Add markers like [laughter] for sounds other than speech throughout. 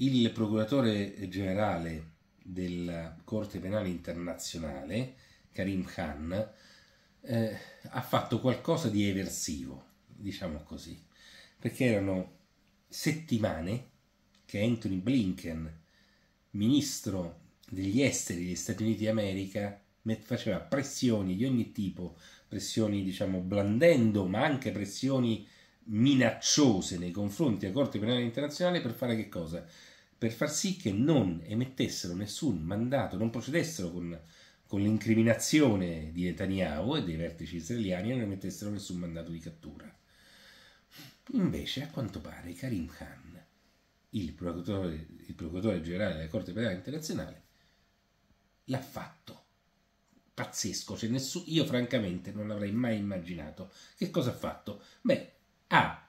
il procuratore generale della Corte Penale Internazionale, Karim Khan, eh, ha fatto qualcosa di eversivo, diciamo così, perché erano settimane che Anthony Blinken, ministro degli esteri degli Stati Uniti d'America, faceva pressioni di ogni tipo, pressioni diciamo blandendo, ma anche pressioni minacciose nei confronti della Corte Penale Internazionale per fare che cosa? Per far sì che non emettessero nessun mandato, non procedessero con, con l'incriminazione di Netanyahu e dei vertici israeliani e non emettessero nessun mandato di cattura. Invece, a quanto pare, Karim Khan, il procuratore, il procuratore generale della Corte Penale Internazionale, l'ha fatto. Pazzesco, cioè nessuno, io francamente non l'avrei mai immaginato. Che cosa ha fatto? Beh, ha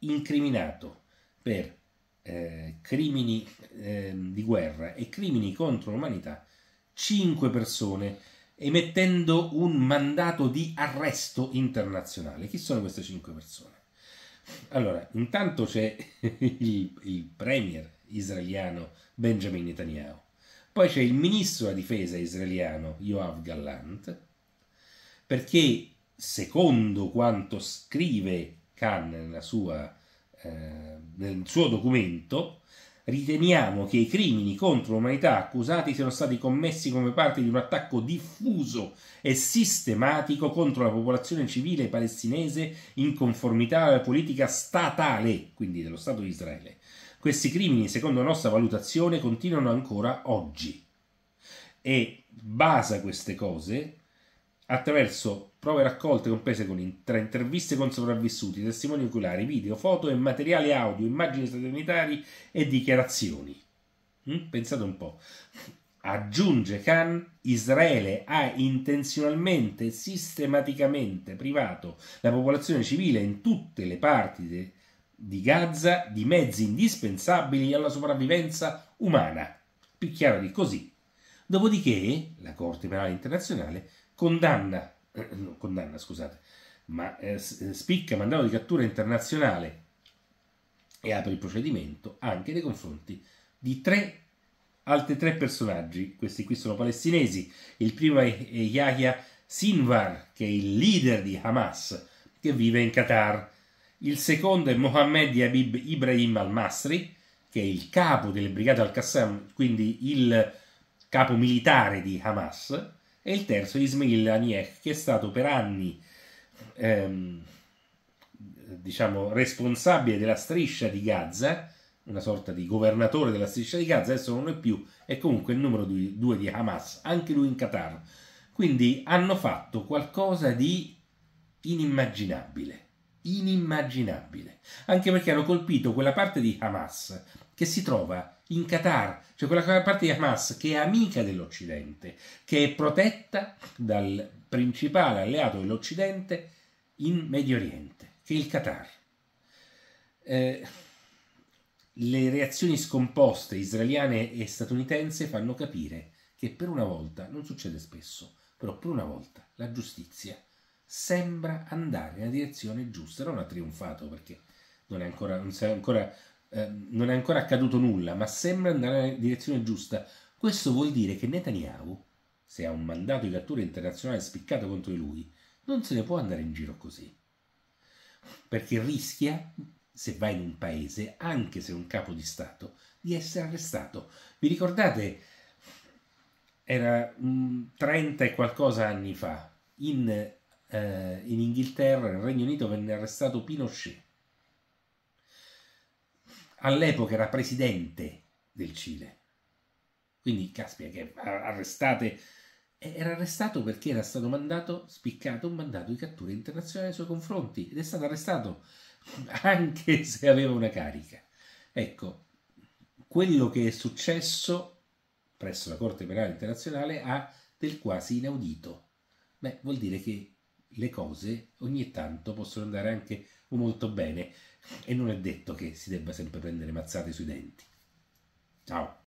incriminato per eh, crimini eh, di guerra e crimini contro l'umanità 5 persone emettendo un mandato di arresto internazionale. Chi sono queste 5 persone? Allora, intanto c'è [laughs] il, il premier israeliano Benjamin Netanyahu, poi c'è il ministro della difesa israeliano Yoav Gallant, perché secondo quanto scrive Khan sua, eh, nel suo documento, riteniamo che i crimini contro l'umanità accusati siano stati commessi come parte di un attacco diffuso e sistematico contro la popolazione civile palestinese in conformità alla politica statale, quindi dello Stato di Israele. Questi crimini, secondo la nostra valutazione, continuano ancora oggi. E basa queste cose attraverso prove raccolte comprese con tra interviste con sopravvissuti, testimoni oculari, video, foto e materiale audio, immagini satellitari e dichiarazioni. Mm? Pensate un po'. Aggiunge Khan, Israele ha intenzionalmente e sistematicamente privato la popolazione civile in tutte le parti de, di Gaza di mezzi indispensabili alla sopravvivenza umana. Più chiaro di così. Dopodiché, la Corte Penale Internazionale condanna, eh, no, condanna scusate, ma eh, eh, spicca mandato di cattura internazionale e apre il procedimento anche nei confronti di tre altri tre personaggi, questi qui sono palestinesi, il primo è Yahya Sinwar, che è il leader di Hamas, che vive in Qatar, il secondo è Mohammed Yabib Ibrahim al-Masri, che è il capo delle brigate al-Qassam, quindi il capo militare di Hamas, e il terzo Ismail Aniek, che è stato per anni ehm, diciamo, responsabile della striscia di Gaza, una sorta di governatore della striscia di Gaza, adesso non è più, è comunque il numero due di Hamas, anche lui in Qatar. Quindi hanno fatto qualcosa di inimmaginabile, inimmaginabile, anche perché hanno colpito quella parte di Hamas che si trova in Qatar, cioè quella parte di Hamas che è amica dell'Occidente, che è protetta dal principale alleato dell'Occidente in Medio Oriente, che è il Qatar. Eh, le reazioni scomposte israeliane e statunitense fanno capire che per una volta, non succede spesso, però per una volta la giustizia sembra andare nella direzione giusta. Non ha trionfato perché non, è ancora, non si è ancora eh, non è ancora accaduto nulla, ma sembra andare nella direzione giusta. Questo vuol dire che Netanyahu, se ha un mandato di cattura internazionale spiccato contro di lui, non se ne può andare in giro così. Perché rischia, se va in un paese, anche se è un capo di Stato, di essere arrestato. Vi ricordate? Era mh, mm, 30 e qualcosa anni fa. In, eh, in Inghilterra, nel Regno Unito, venne arrestato Pinochet all'epoca era presidente del Cile. Quindi, caspita, che arrestate. Era arrestato perché era stato mandato, spiccato un mandato di cattura internazionale nei suoi confronti ed è stato arrestato [laughs] anche se aveva una carica. Ecco, quello che è successo presso la Corte Penale Internazionale ha del quasi inaudito. Beh, vuol dire che le cose ogni tanto possono andare anche molto bene e non è detto che si debba sempre prendere mazzate sui denti. Ciao!